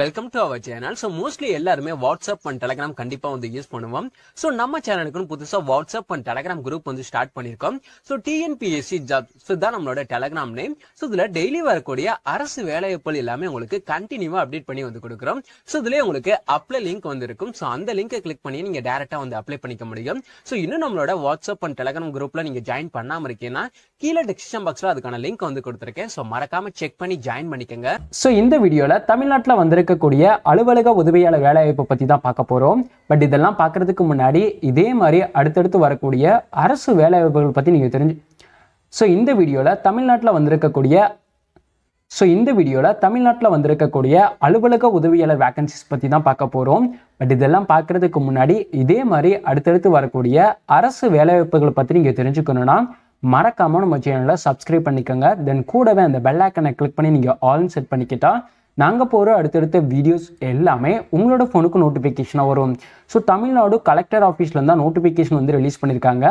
welcome to our channel so mostly எல்லாருமே WhatsApp and Telegram கண்டிப்பாக வந்து யூஸ் பண்ணுவோம் ஸோ நம்ம சேனலுக்குன்னு புதுசாக வாட்ஸ்அப் அண்ட் டெலகிராம் குரூப் வந்து ஸ்டார்ட் பண்ணியிருக்கோம் ஸோ டிஎன்பிஎஸ்சி ஜாப் ஸோ தான் நம்மளோட டெலகிராம் நேம் ஸோ இதில் டெய்லி வரக்கூடிய அரசு வேலைவாய்ப்புகள் எல்லாமே உங்களுக்கு கண்டினியூவாக அப்டேட் பண்ணி வந்து கொடுக்குறோம் ஸோ இதிலே உங்களுக்கு அப்ளை லிங்க் வந்து இருக்கும் ஸோ அந்த லிங்கை கிளிக் பண்ணி நீங்கள் டேரெக்டாக வந்து அப்ளை பண்ணிக்க முடியும் ஸோ இன்னும் நம்மளோட வாட்ஸ்அப் அண்ட் டெலகிராம் குரூப்பில் நீங்கள் ஜாயின் பண்ணாமல் இருக்கீங்கன்னா கீழே டிஸ்கிரிப்ஷன் பாக்ஸில் அதுக்கான லிங்க் வந்து கொடுத்துருக்கேன் ஸோ மறக்காமல் செக் பண்ணி ஜாயின் பண்ணிக்கங்க ஸோ இந்த வீடியோவில் தமிழ்நாட்டில் வந்து இருக்கக்கூடிய அலுவலக உதவியாளர் வேலைவாய்ப்பு பற்றி தான் பார்க்க போகிறோம் பட் இதெல்லாம் பார்க்குறதுக்கு முன்னாடி இதே மாதிரி அடுத்தடுத்து வரக்கூடிய அரசு வேலைவாய்ப்புகள் பற்றி நீங்கள் தெரிஞ்சு ஸோ இந்த வீடியோவில் தமிழ்நாட்டில் வந்திருக்கக்கூடிய ஸோ இந்த வீடியோவில் தமிழ்நாட்டில் வந்திருக்கக்கூடிய அலுவலக உதவியாளர் வேக்கன்சிஸ் பற்றி தான் பார்க்க போகிறோம் பட் இதெல்லாம் பார்க்குறதுக்கு முன்னாடி இதே மாதிரி அடுத்தடுத்து வரக்கூடிய அரசு வேலைவாய்ப்புகள் பற்றி நீங்கள் தெரிஞ்சுக்கணுன்னா மறக்காமல் நம்ம சேனலை சப்ஸ்கிரைப் பண்ணிக்கோங்க தென் கூடவே அந்த பெல் ஐக்கனை கிளிக் பண்ணி நீங்கள் ஆல் செட் பண்ணிக்கிட்டால் நாங்கள் போகிற அடுத்தடுத்த வீடியோஸ் எல்லாமே உங்களோட ஃபோனுக்கு நோட்டிஃபிகேஷனாக வரும் ஸோ தமிழ்நாடு கலெக்டர் ஆஃபீஸ்லேருந்து தான் நோட்டிஃபிகேஷன் வந்து ரிலீஸ் பண்ணியிருக்காங்க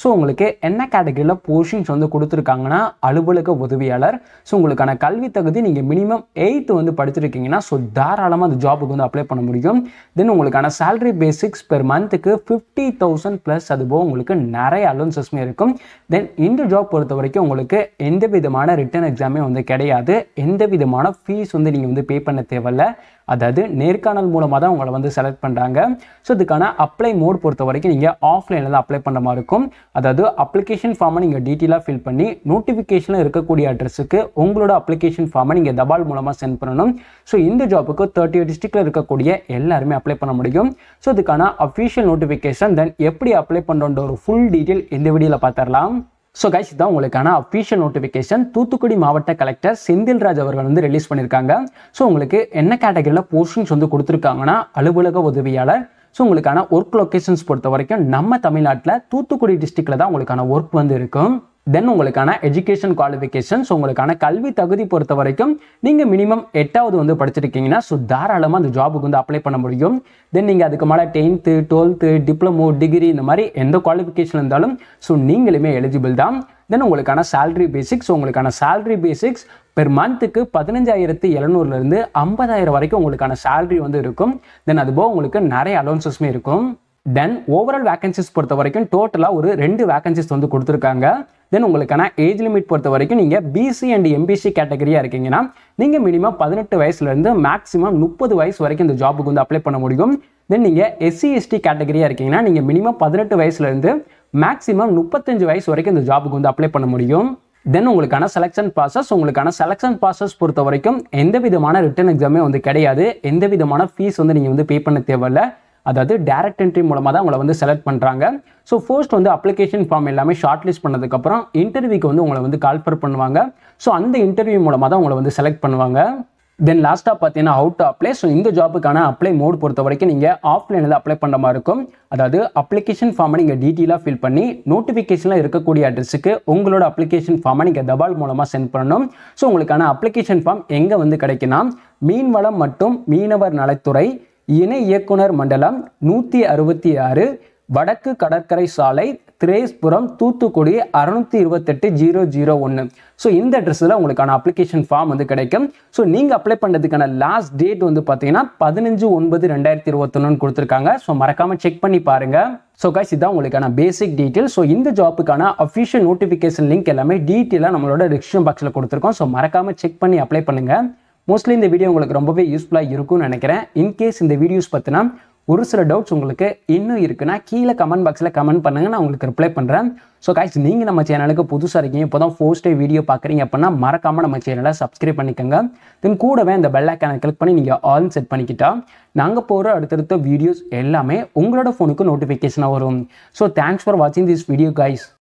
ஸோ உங்களுக்கு என்ன கேட்டகரியில் போர்ஷன்ஸ் வந்து கொடுத்துருக்காங்கன்னா அலுவலக உதவியாளர் ஸோ உங்களுக்கான கல்வி தகுதி நீங்கள் மினிமம் எயித்து வந்து படிச்சிருக்கீங்கன்னா ஸோ தாராளமாக அந்த ஜாபுக்கு வந்து அப்ளை பண்ண முடியும் தென் உங்களுக்கான சேலரி பேசிக்ஸ் பெர் மந்த்துக்கு ஃபிஃப்டி தௌசண்ட் ப்ளஸ் அதுபோக உங்களுக்கு நிறைய அலோன்சஸ்மே இருக்கும் தென் இந்த ஜாப் பொறுத்த வரைக்கும் உங்களுக்கு எந்த விதமான ரிட்டன் எக்ஸாமே வந்து கிடையாது எந்த விதமான ஃபீஸ் வந்து நீங்கள் வந்து பே பண்ண தேவையில்ல அதாவது நேர்காணல் மூலமாக தான் உங்களை வந்து செலக்ட் பண்ணுறாங்க ஸோ இதுக்கான அப்ளை மோட் பொறுத்த வரைக்கும் நீங்கள் ஆஃப்லைனில் தான் அப்ளை பண்ணுற மாதிரி இருக்கும் அதாவது அப்ளிகேஷன் ஃபார்மை நீங்கள் டீட்டெயிலாக ஃபில் பண்ணி நோட்டிஃபிகேஷனில் இருக்கக்கூடிய அட்ரஸுக்கு உங்களோட அப்ளிகேஷன் ஃபார்மை நீங்கள் தபால் மூலமாக சென்ட் பண்ணணும் ஸோ இந்த ஜாபுக்கு தேர்ட்டி டிஸ்ட்ரிக்டில் இருக்கக்கூடிய எல்லாருமே அப்ளை பண்ண முடியும் ஸோ இதுக்கான அஃபிஷியல் நோட்டிஃபிகேஷன் தென் எப்படி அப்ளை பண்ணுறோன்ற ஒரு ஃபுல் டீட்டெயில் இந்த வீடியோவில் பார்த்துடலாம் ஸோ கைஸ் தான் உங்களுக்கான அஃபீஷியல் நோட்டிஃபிகேஷன் தூத்துக்குடி மாவட்ட கலெக்டர் செந்தில்ராஜ் அவர்கள் வந்து ரிலீஸ் பண்ணியிருக்காங்க ஸோ உங்களுக்கு என்ன கேட்டகரியில் போஸ்டிங்ஸ் வந்து கொடுத்துருக்காங்கன்னா அலுவலக உதவியாளர் ஸோ உங்களுக்கான ஒர்க் லொக்கேஷன்ஸ் பொறுத்த வரைக்கும் நம்ம தமிழ்நாட்டில் தூத்துக்குடி டிஸ்ட்ரிக்டில் தான் உங்களுக்கான ஒர்க் வந்து இருக்கும் தென் உங்களுக்கான எஜுகேஷன் குவாலிஃபிகேஷன்ஸ் உங்களுக்கான கல்வி தகுதி பொறுத்த வரைக்கும் நீங்கள் மினிமம் எட்டாவது வந்து படிச்சிருக்கீங்கன்னா ஸோ தாராளமாக அந்த ஜாபுக்கு வந்து அப்ளை பண்ண முடியும் தென் நீங்கள் அதுக்கு மேலே டென்த்து டுவெல்த்து டிப்ளமோ டிகிரி இந்த மாதிரி எந்த குவாலிஃபிகேஷன் இருந்தாலும் ஸோ நீங்களுமே எலிஜிபிள் தான் தென் உங்களுக்கான சேல்ரி பேசிக்ஸ் உங்களுக்கான சேல்ரி பேசிக்ஸ் பெர் மந்த்துக்கு பதினஞ்சாயிரத்து எழுநூறுலேருந்து ஐம்பதாயிரம் வரைக்கும் உங்களுக்கான சேல்ரி வந்து இருக்கும் தென் அதுபோக உங்களுக்கு நிறைய அலோன்சஸ்மே இருக்கும் தென் ஓவரால் வேகன்சிஸ் பொறுத்த வரைக்கும் டோட்டலாக ஒரு ரெண்டு வேகன்சிஸ் வந்து கொடுத்துருக்காங்க தென் உங்களுக்கான ஏஜ் லிமிட் பொறுத்த வரைக்கும் நீங்கள் பிசி அண்ட் எம்பிசி கேட்டகரியாக இருக்கீங்கன்னா நீங்கள் மினிமம் பதினெட்டு வயசுலேருந்து மேக்ஸிமம் முப்பது வயசு வரைக்கும் இந்த ஜாபுக்கு வந்து அப்ளை பண்ண முடியும் தென் நீங்கள் எஸ்சி எஸ்டி கேட்டகரியாக இருக்கீங்கன்னா நீங்கள் மினிமம் பதினெட்டு வயசுலேருந்து மேக்ஸிமம் முப்பத்தஞ்சு வயசு வரைக்கும் இந்த ஜாபுக்கு வந்து அப்ளை பண்ண முடியும் தென் உங்களுக்கான செலெக்ஷன் ப்ராசஸ் உங்களுக்கான செலெக்ஷன் ப்ராசஸ் பொறுத்த வரைக்கும் எந்த விதமான ரிட்டன் எக்ஸாமே வந்து கிடையாது எந்த விதமான ஃபீஸ் வந்து நீங்கள் வந்து பே பண்ண தேவையில்லை அதாவது டேரக்ட் என்ட்ரி மூலமாக தான் உங்களை வந்து செலக்ட் பண்ணுறாங்க ஸோ ஃபர்ஸ்ட் வந்து அப்ளிகேஷன் ஃபார்ம் எல்லாமே ஷார்ட் லிஸ்ட் பண்ணதுக்கப்புறம் இன்டர்வியூக்கு வந்து உங்களை வந்து கால்ஃபர் பண்ணுவாங்க ஸோ அந்த இன்டர்வியூ மூலமாக தான் உங்களை வந்து செலக்ட் பண்ணுவாங்க தென் லாஸ்ட்டாக பார்த்தீங்கன்னா அவுட் அப்ளை ஸோ இந்த ஜாப்புக்கான அப்ளை மோட் பொறுத்த வரைக்கும் நீங்கள் ஆஃப்லைனில் அப்ளை பண்ணுற மாதிரி இருக்கும் அதாவது அப்ளிகேஷன் ஃபார்மை நீங்கள் டீட்டெயிலாக ஃபில் பண்ணி நோட்டிஃபிகேஷனில் இருக்கக்கூடிய அட்ரஸுக்கு உங்களோட அப்ளிகேஷன் ஃபார்மை நீங்கள் தபால் மூலமாக சென்ட் பண்ணணும் ஸோ உங்களுக்கான அப்ளிகேஷன் ஃபார்ம் எங்கே வந்து கிடைக்குன்னா மீன்வளம் மற்றும் மீனவர் நலத்துறை இணை இயக்குனர் மண்டலம் நூற்றி அறுபத்தி ஆறு வடக்கு கடற்கரை சாலை திரேஸ்புரம் தூத்துக்குடி அறுநூத்தி இருபத்தெட்டு ஜீரோ ஜீரோ ஒன்று ஸோ இந்த அட்ரஸில் உங்களுக்கான அப்ளிகேஷன் ஃபார்ம் வந்து கிடைக்கும் ஸோ நீங்கள் அப்ளை பண்ணுறதுக்கான லாஸ்ட் டேட் வந்து பார்த்தீங்கன்னா பதினஞ்சு ஒன்பது ரெண்டாயிரத்தி இருபத்தொன்னு கொடுத்துருக்காங்க ஸோ மறக்காமல் செக் பண்ணி பாருங்கள் ஸோ கைஸ் இதான் உங்களுக்கான பேசிக் டீட்டெயில் ஸோ இந்த ஜாப்புக்கான அஃபிஷியல் நோட்டிஃபிகேஷன் லிங்க் எல்லாமே டீட்டெயிலாக நம்மளோட டிஸ்கிரிப்ஷன் பாக்ஸில் கொடுத்துருக்கோம் ஸோ மறக்காமல் செக் பண்ணி அப்ளை பண்ணுங்கள் மோஸ்ட்லி இந்த வீடியோ உங்களுக்கு ரொம்பவே யூஸ்ஃபுல்லாக இருக்கும்னு நினைக்கிறேன் இன்கேஸ் இந்த வீடியோஸ் பற்றினா ஒரு சில டவுட்ஸ் உங்களுக்கு இன்னும் இருக்குன்னா கீழே கமெண்ட் பாக்ஸில் கமெண்ட் பண்ணுங்கள் நான் உங்களுக்கு ரிப்ளை பண்ணுறேன் ஸோ காய்ச்சி நீங்கள் நம்ம சேனலுக்கு புதுசாக இருக்கீங்க இப்போ தான் ஃபோர்ஸ்ட் டே வீடியோ பார்க்குறீங்க அப்படின்னா மறக்காமல் நம்ம சேனலை சப்ஸ்கிரைப் பண்ணிக்கோங்க தென் கூடவே அந்த பெல் ஐக்கானை கிளிக் பண்ணி நீங்கள் ஆல் செட் பண்ணிக்கிட்டா நாங்கள் போகிற அடுத்தடுத்த வீடியோஸ் எல்லாமே உங்களோட ஃபோனுக்கு நோட்டிஃபிகேஷனாக வரும் ஸோ தேங்க்ஸ் ஃபார் வாட்சிங் திஸ் வீடியோ காய்ஸ்